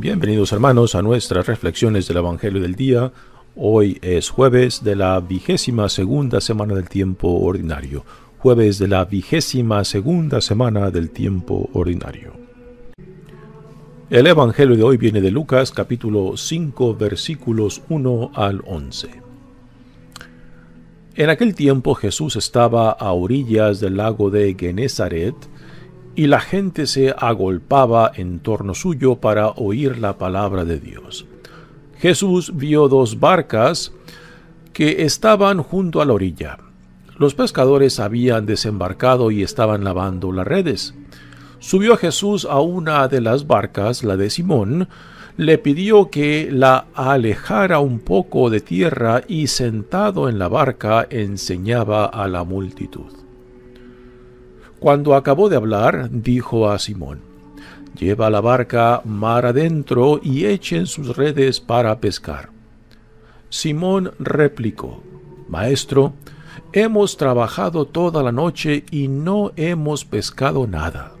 Bienvenidos hermanos a nuestras reflexiones del Evangelio del Día. Hoy es jueves de la vigésima segunda semana del tiempo ordinario. Jueves de la vigésima segunda semana del tiempo ordinario. El Evangelio de hoy viene de Lucas capítulo 5 versículos 1 al 11. En aquel tiempo Jesús estaba a orillas del lago de Genezaret y la gente se agolpaba en torno suyo para oír la palabra de Dios. Jesús vio dos barcas que estaban junto a la orilla. Los pescadores habían desembarcado y estaban lavando las redes. Subió Jesús a una de las barcas, la de Simón, le pidió que la alejara un poco de tierra y sentado en la barca enseñaba a la multitud. Cuando acabó de hablar, dijo a Simón, Lleva la barca mar adentro y echen sus redes para pescar. Simón replicó, Maestro, hemos trabajado toda la noche y no hemos pescado nada,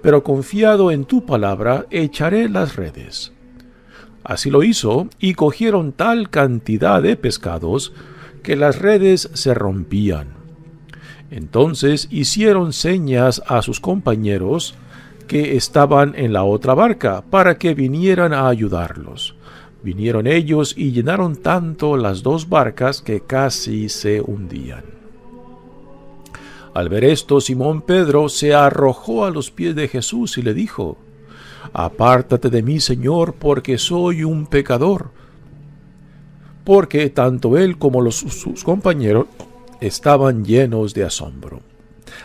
pero confiado en tu palabra, echaré las redes. Así lo hizo y cogieron tal cantidad de pescados que las redes se rompían. Entonces hicieron señas a sus compañeros que estaban en la otra barca para que vinieran a ayudarlos. Vinieron ellos y llenaron tanto las dos barcas que casi se hundían. Al ver esto, Simón Pedro se arrojó a los pies de Jesús y le dijo, Apártate de mí, Señor, porque soy un pecador. Porque tanto él como sus compañeros estaban llenos de asombro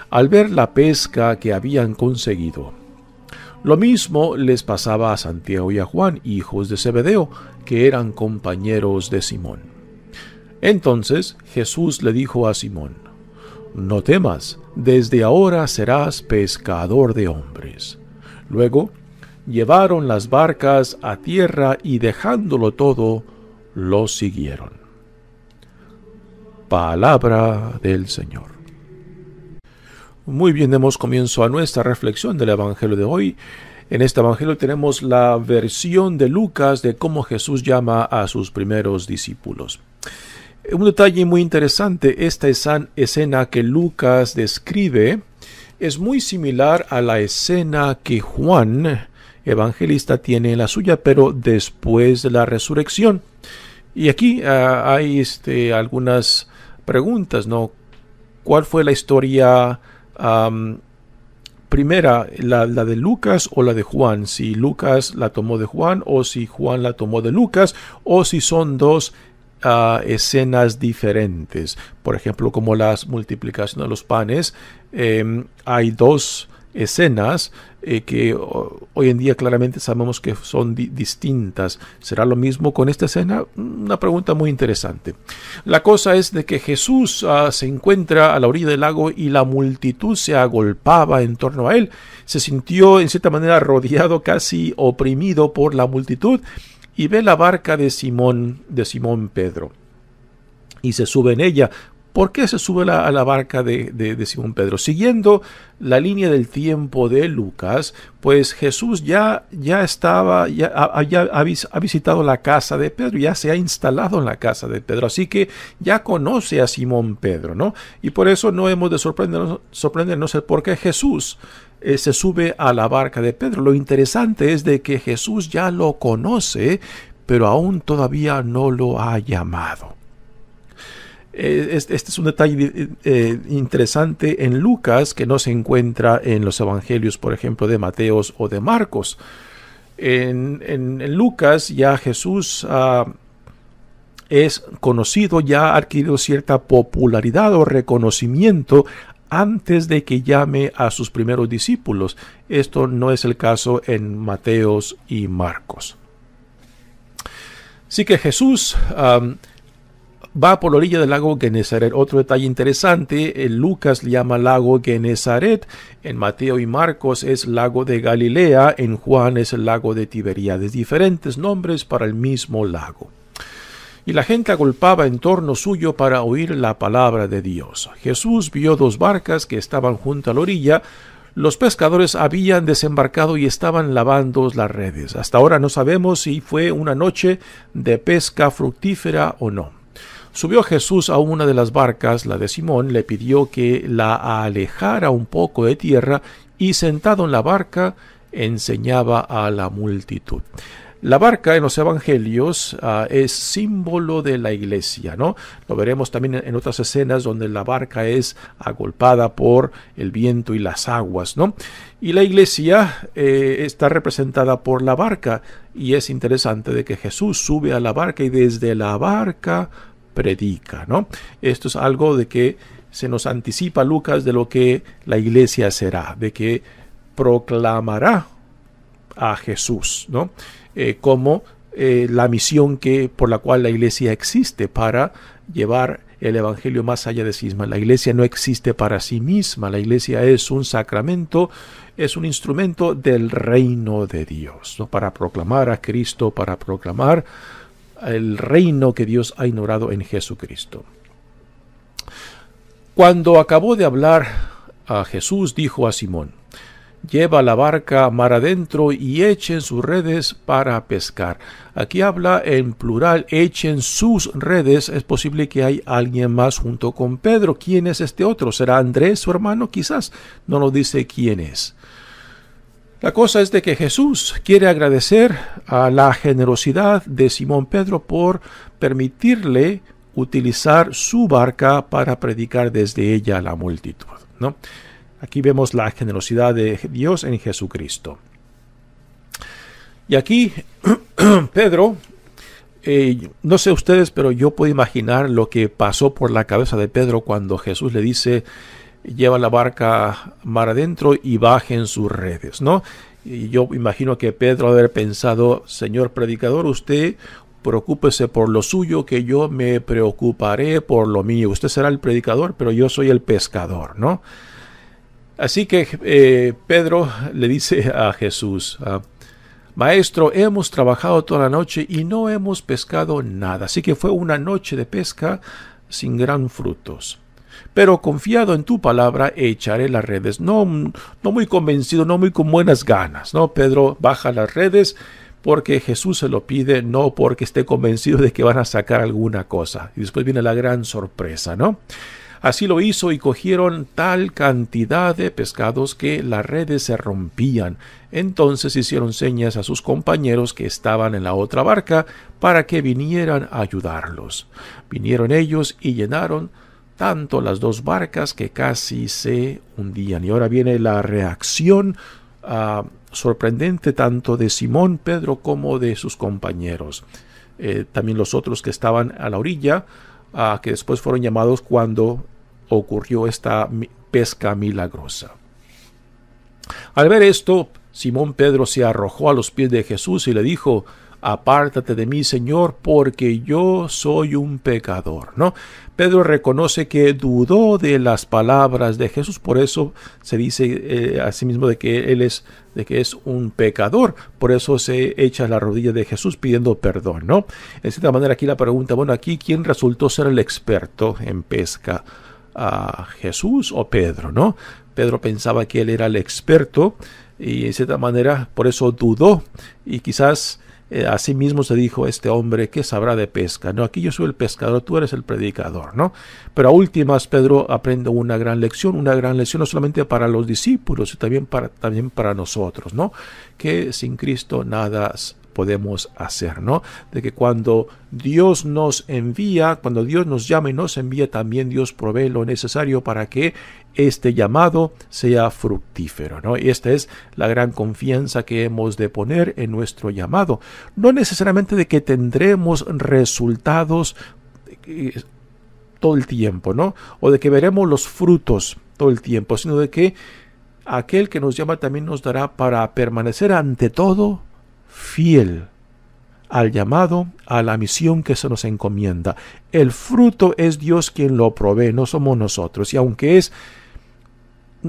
al ver la pesca que habían conseguido. Lo mismo les pasaba a Santiago y a Juan, hijos de Zebedeo, que eran compañeros de Simón. Entonces Jesús le dijo a Simón, No temas, desde ahora serás pescador de hombres. Luego llevaron las barcas a tierra y dejándolo todo, lo siguieron. Palabra del Señor. Muy bien, demos comienzo a nuestra reflexión del Evangelio de hoy. En este Evangelio tenemos la versión de Lucas de cómo Jesús llama a sus primeros discípulos. Un detalle muy interesante, esta escena que Lucas describe es muy similar a la escena que Juan, evangelista, tiene en la suya, pero después de la resurrección. Y aquí ah, hay este, algunas preguntas, ¿no? ¿Cuál fue la historia primera, la, de Lucas o la de Juan? Si Lucas la tomó de Juan o si Juan la tomó de Lucas o si son dos ah, escenas diferentes. Por ejemplo, como las multiplicaciones de los panes, em, hay dos escenas eh, que hoy en día claramente sabemos que son distintas. ¿Será lo mismo con esta escena? Mm, una pregunta muy interesante. La cosa es de que Jesús ah, se encuentra a la orilla del lago y la multitud se agolpaba en torno a él. Se sintió en cierta manera rodeado, casi oprimido por la multitud y ve la barca de Simón, de Simón Pedro y se sube en ella ¿Por qué se sube a la barca de, Simón Pedro? Siguiendo la línea del tiempo de Lucas, pues Jesús ya, ya estaba, ya, ha, visitado la casa de Pedro, ya se ha instalado en la casa de Pedro, así que ya conoce a Simón Pedro, ¿no? Y por eso no hemos de sorprendernos, por qué Jesús eh, se sube a la barca de Pedro. Lo interesante es de que Jesús ya lo conoce, pero aún todavía no lo ha llamado. Eh, este es un detalle eh, eh, interesante en Lucas que no se encuentra en los evangelios, por ejemplo, de Mateos o de Marcos. En, Lucas ya Jesús ah, es conocido, ya ha adquirido cierta popularidad o reconocimiento antes de que llame a sus primeros discípulos. Esto no es el caso en Mateos y Marcos. Así que Jesús va por la orilla del lago Genezaret. Otro detalle interesante, Lucas le llama lago Genezaret, en Mateo y Marcos es lago de Galilea, en Juan es lago de Tiberíades, diferentes nombres para el mismo lago. Y la gente agolpaba en torno suyo para oír la palabra de Dios. Jesús vio dos barcas que estaban junto a la orilla, los pescadores habían desembarcado y estaban lavando las redes. Hasta ahora no sabemos si fue una noche de pesca fructífera o no. Subió Jesús a una de las barcas, la de Simón, le pidió que la alejara un poco de tierra y sentado en la barca enseñaba a la multitud. La barca en los evangelios ah, es símbolo de la iglesia, ¿no? Lo veremos también en otras escenas donde la barca es agolpada por el viento y las aguas, ¿no? Y la iglesia eh, está representada por la barca y es interesante de que Jesús sube a la barca y desde la barca predica, ¿no? Esto es algo de que se nos anticipa Lucas de lo que la iglesia será, de que proclamará a Jesús, ¿no? Eh, como eh, la misión que, por la cual la iglesia existe para llevar el evangelio más allá de sí misma. La iglesia no existe para sí misma, la iglesia es un sacramento, es un instrumento del reino de Dios, ¿no? para proclamar a Cristo, para proclamar el reino que Dios ha ignorado en Jesucristo. Cuando acabó de hablar a Jesús, dijo a Simón, lleva la barca mar adentro y echen sus redes para pescar. Aquí habla en plural, echen sus redes. Es posible que hay alguien más junto con Pedro. ¿Quién es este otro? ¿Será Andrés, su hermano? Quizás no nos dice quién es. La cosa es de que Jesús quiere agradecer a la generosidad de Simón Pedro por permitirle utilizar su barca para predicar desde ella a la multitud. ¿no? Aquí vemos la generosidad de Dios en Jesucristo. Y aquí Pedro, eh, no sé ustedes, pero yo puedo imaginar lo que pasó por la cabeza de Pedro cuando Jesús le dice, Lleva la barca mar adentro y bajen sus redes, ¿no? Y yo imagino que Pedro haber pensado, señor predicador, usted preocúpese por lo suyo, que yo me preocuparé por lo mío. Usted será el predicador, pero yo soy el pescador, ¿no? Así que eh, Pedro le dice a Jesús, ah, Maestro, hemos trabajado toda la noche y no hemos pescado nada. Así que fue una noche de pesca sin gran frutos pero confiado en tu palabra echaré las redes. No, no muy convencido, no muy con buenas ganas, ¿no? Pedro baja las redes porque Jesús se lo pide, no porque esté convencido de que van a sacar alguna cosa. Y después viene la gran sorpresa, ¿no? Así lo hizo y cogieron tal cantidad de pescados que las redes se rompían. Entonces hicieron señas a sus compañeros que estaban en la otra barca para que vinieran a ayudarlos. Vinieron ellos y llenaron tanto las dos barcas que casi se hundían. Y ahora viene la reacción ah, sorprendente tanto de Simón Pedro como de sus compañeros. Eh, también los otros que estaban a la orilla, a ah, que después fueron llamados cuando ocurrió esta pesca milagrosa. Al ver esto, Simón Pedro se arrojó a los pies de Jesús y le dijo, apártate de mí, Señor, porque yo soy un pecador, ¿no? Pedro reconoce que dudó de las palabras de Jesús, por eso se dice eh, asimismo a sí mismo de que él es de que es un pecador, por eso se echa a la rodilla de Jesús pidiendo perdón, ¿no? En cierta manera aquí la pregunta, bueno, aquí quién resultó ser el experto en pesca, a Jesús o Pedro, ¿no? Pedro pensaba que él era el experto y en cierta manera por eso dudó y quizás eh, asimismo se dijo este hombre, ¿qué sabrá de pesca? No, aquí yo soy el pescador, tú eres el predicador, ¿no? Pero a últimas, Pedro aprendo una gran lección, una gran lección no solamente para los discípulos, sino también para, también para nosotros, ¿no? Que sin Cristo nada podemos hacer, ¿no? De que cuando Dios nos envía, cuando Dios nos llama y nos envía, también Dios provee lo necesario para que este llamado sea fructífero, ¿no? Y esta es la gran confianza que hemos de poner en nuestro llamado. No necesariamente de que tendremos resultados eh, todo el tiempo, ¿no? O de que veremos los frutos todo el tiempo, sino de que aquel que nos llama también nos dará para permanecer ante todo fiel al llamado, a la misión que se nos encomienda. El fruto es Dios quien lo provee, no somos nosotros. Y aunque es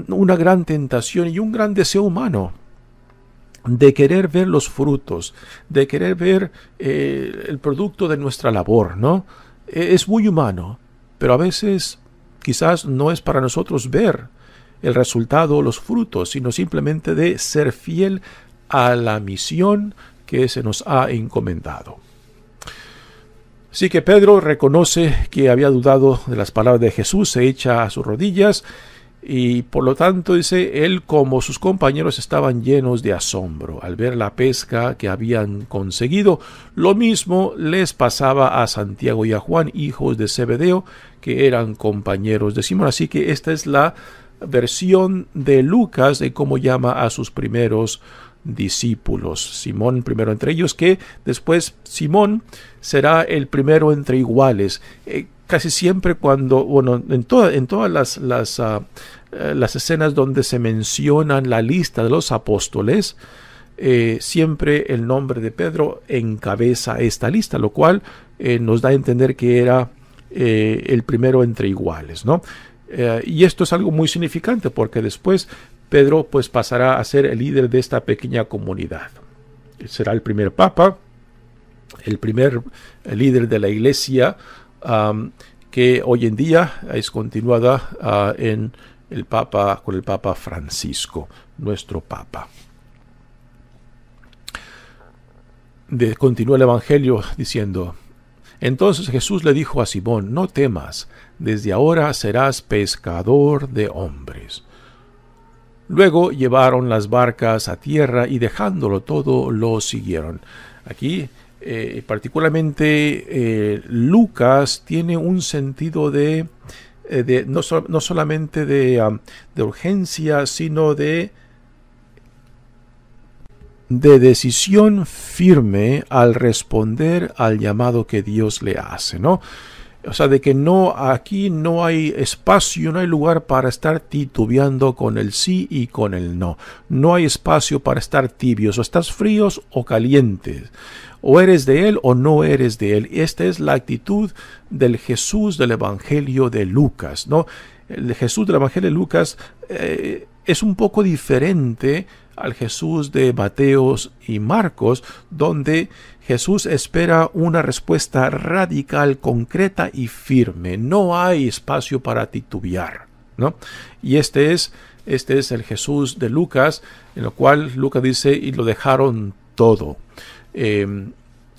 una gran tentación y un gran deseo humano de querer ver los frutos, de querer ver eh, el producto de nuestra labor, ¿no? E-, es muy humano, pero a veces quizás no es para nosotros ver el resultado, o los frutos, sino simplemente de ser fiel a la misión que se nos ha encomendado. Así que Pedro reconoce que había dudado de las palabras de Jesús, se echa a sus rodillas y por lo tanto dice, él como sus compañeros estaban llenos de asombro al ver la pesca que habían conseguido. Lo mismo les pasaba a Santiago y a Juan, hijos de Zebedeo, que eran compañeros de Simón. Así que esta es la versión de Lucas de cómo llama a sus primeros discípulos. Simón primero entre ellos, que después Simón será el primero entre iguales. Eh, casi siempre cuando, bueno, en, toda, en todas las, las, ah, eh, escenas donde se mencionan la lista de los apóstoles, eh, siempre el nombre de Pedro encabeza esta lista, lo cual nos da a entender que era el primero entre iguales, ¿no? y esto es algo muy significante porque después Pedro pues pasará a ser el líder de esta pequeña comunidad. Será el primer papa, el primer eh, líder de la iglesia que hoy en día es continuada ah, en el papa con el papa Francisco, nuestro papa. De, continúa el evangelio diciendo entonces Jesús le dijo a Simón, no temas, desde ahora serás pescador de hombres. Luego llevaron las barcas a tierra y dejándolo todo lo siguieron. Aquí eh, particularmente eh, Lucas tiene un sentido de, eh, no, no, solamente de, um, de, urgencia, sino de, de decisión firme al responder al llamado que Dios le hace, ¿no? O sea, de que no, aquí no hay espacio, no hay lugar para estar titubeando con el sí y con el no. No hay espacio para estar tibios, o estás fríos o calientes. O eres de Él o no eres de Él. Esta es la actitud del Jesús del Evangelio de Lucas, ¿no? El Jesús del Evangelio de Lucas eh, es un poco diferente al Jesús de Mateos y Marcos, donde Jesús espera una respuesta radical, concreta y firme. No hay espacio para titubear. ¿no? Y este es, este es el Jesús de Lucas, en lo cual Lucas dice, y lo dejaron todo. Em,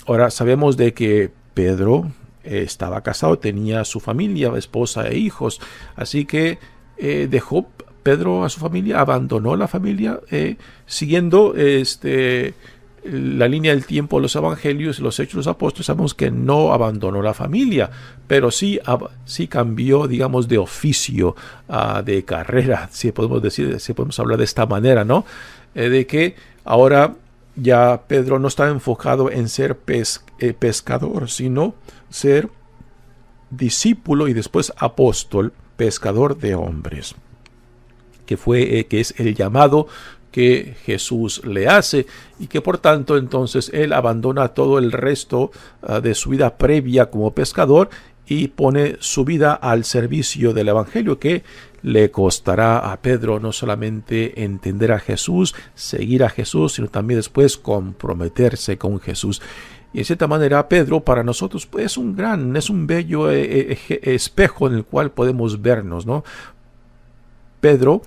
ahora sabemos de que Pedro eh, estaba casado, tenía su familia, esposa e hijos, así que eh, dejó Pedro a su familia, abandonó la familia, eh, siguiendo este, la línea del tiempo los evangelios, los hechos de los apóstoles, sabemos que no abandonó la familia, pero sí, cambió, digamos, de oficio, ah, de carrera, si podemos decir, si podemos hablar de esta manera, ¿no? Eh, de que ahora ya Pedro no está enfocado en ser eh, pescador, sino ser discípulo y después apóstol, pescador de hombres que fue eh, que es el llamado que Jesús le hace y que por tanto entonces él abandona todo el resto ah, de su vida previa como pescador y pone su vida al servicio del Evangelio que le costará a Pedro no solamente entender a Jesús, seguir a Jesús, sino también después comprometerse con Jesús. Y de cierta manera, Pedro para nosotros pues, es un gran, es un bello eh, eh, espejo en el cual podemos vernos, ¿no? Pedro,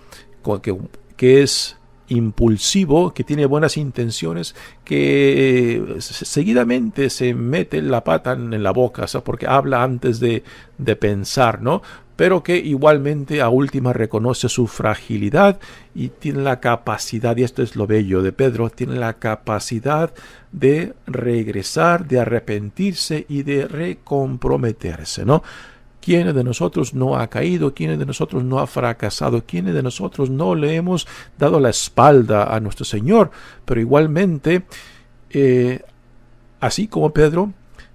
que, es impulsivo, que tiene buenas intenciones, que eh, seguidamente se mete la pata en la boca, porque habla antes de, de, pensar, ¿no? Pero que igualmente a última reconoce su fragilidad y tiene la capacidad, y esto es lo bello de Pedro, tiene la capacidad de regresar, de arrepentirse y de recomprometerse, ¿no? ¿Quién de nosotros no ha caído? ¿Quién de nosotros no ha fracasado? ¿Quién de nosotros no le hemos dado la espalda a nuestro Señor? Pero igualmente, eh, así como Pedro,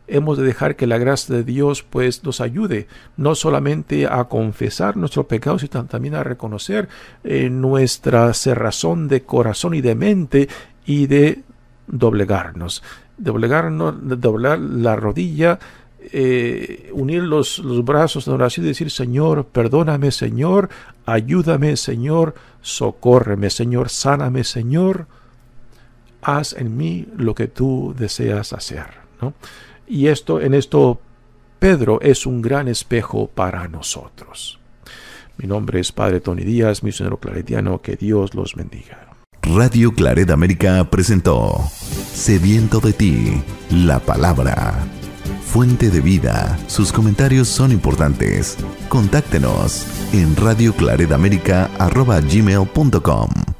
hemos de dejar que la gracia de Dios pues nos ayude no solamente a confesar nuestros pecados, sino también a reconocer eh, nuestra cerrazón de corazón y de mente y de doblegarnos, doblegarnos, doblar la rodilla eh, unir los, brazos de oración y decir, Señor, perdóname, Señor, ayúdame, Señor, socórreme, Señor, sáname, Señor, haz en mí lo que tú deseas hacer. Y esto, en esto, Pedro es un gran espejo para nosotros. Mi nombre es Padre Tony Díaz, misionero claretiano, que Dios los bendiga. Radio Claret América presentó Sediento de ti, la palabra fuente de vida. Sus comentarios son importantes. Contáctenos en radioclaredamérica.com.